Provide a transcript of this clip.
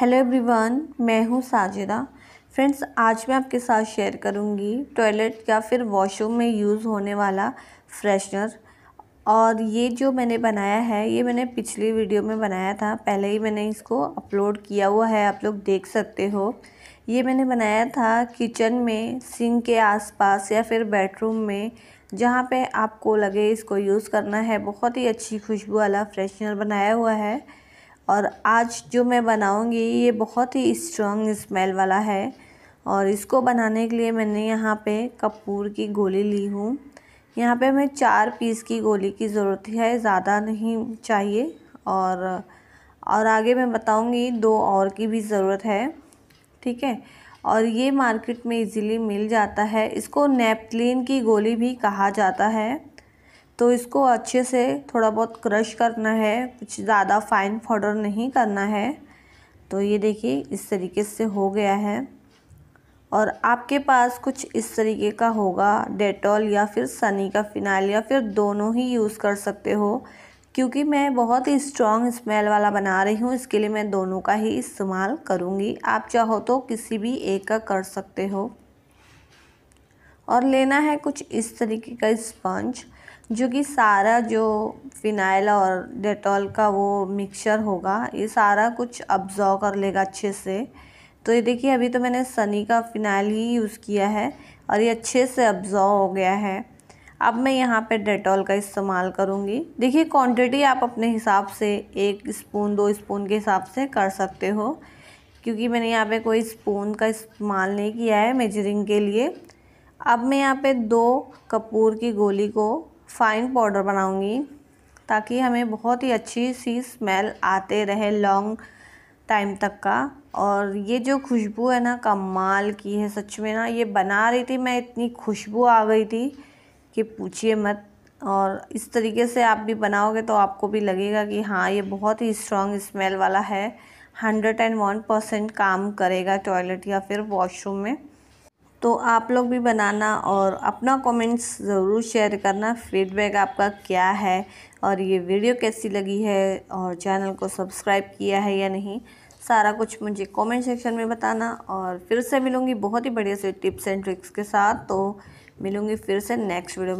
hello everyone मैं हूँ Sajida friends आज मैं आपके साथ शेयर करूँगी टॉयलेट या फिर वॉशरूम में यूज़ होने वाला फ्रेशनर और ये जो मैंने बनाया है ये मैंने पिछली वीडियो में बनाया था पहले ही मैंने इसको अपलोड किया हुआ है आप लोग देख सकते हो ये मैंने बनाया था किचन में सिंक के आसपास या फिर बेडरूम में जहाँ पे आपको लगे इसको यूज़ करना है बहुत ही अच्छी खुशबू वाला फ्रेशनर बनाया हुआ है और आज जो मैं बनाऊंगी ये बहुत ही स्ट्रॉन्ग स्मेल वाला है और इसको बनाने के लिए मैंने यहाँ पे कपूर की गोली ली हूँ यहाँ पे हमें चार पीस की गोली की ज़रूरत है ज़्यादा नहीं चाहिए और और आगे मैं बताऊँगी दो और की भी ज़रूरत है ठीक है और ये मार्केट में इजीली मिल जाता है इसको नेपथलिन की गोली भी कहा जाता है तो इसको अच्छे से थोड़ा बहुत क्रश करना है कुछ ज़्यादा फाइन पाउडर नहीं करना है तो ये देखिए इस तरीके से हो गया है और आपके पास कुछ इस तरीके का होगा डेटॉल या फिर सनी का फिनाइल या फिर दोनों ही यूज़ कर सकते हो क्योंकि मैं बहुत ही स्ट्रॉन्ग स्मेल वाला बना रही हूँ इसके लिए मैं दोनों का ही इस्तेमाल करूँगी आप चाहो तो किसी भी एक का कर सकते हो और लेना है कुछ इस तरीके का स्पंज जो कि सारा जो फ़िनाइल और डेटॉल का वो मिक्सचर होगा ये सारा कुछ अब्ज़ॉर्व कर लेगा अच्छे से तो ये देखिए अभी तो मैंने सनी का फ़िनाइल ही यूज़ किया है और ये अच्छे से अब्ज़ॉर्व हो गया है अब मैं यहाँ पे डेटॉल का इस्तेमाल करूँगी देखिए क्वांटिटी आप अपने हिसाब से एक स्पून दो स्पून के हिसाब से कर सकते हो क्योंकि मैंने यहाँ पे कोई स्पून का इस्तेमाल नहीं किया है मेजरिंग के लिए अब मैं यहाँ पे दो कपूर की गोली को फाइन पाउडर बनाऊंगी ताकि हमें बहुत ही अच्छी सी स्मेल आते रहे लॉन्ग टाइम तक का और ये जो खुशबू है ना कमाल की है सच में ना ये बना रही थी मैं इतनी खुशबू आ गई थी कि पूछिए मत और इस तरीके से आप भी बनाओगे तो आपको भी लगेगा कि हाँ ये बहुत ही स्ट्रॉन्ग स्मेल वाला है हंड्रेड एंड वन परसेंट काम करेगा टॉयलेट या फिर वॉशरूम में तो आप लोग भी बनाना और अपना कमेंट्स ज़रूर शेयर करना फीडबैक आपका क्या है और ये वीडियो कैसी लगी है और चैनल को सब्सक्राइब किया है या नहीं सारा कुछ मुझे कमेंट सेक्शन में बताना और फिर से मिलूँगी बहुत ही बढ़िया से टिप्स एंड ट्रिक्स के साथ तो मिलूँगी फिर से नेक्स्ट वीडियो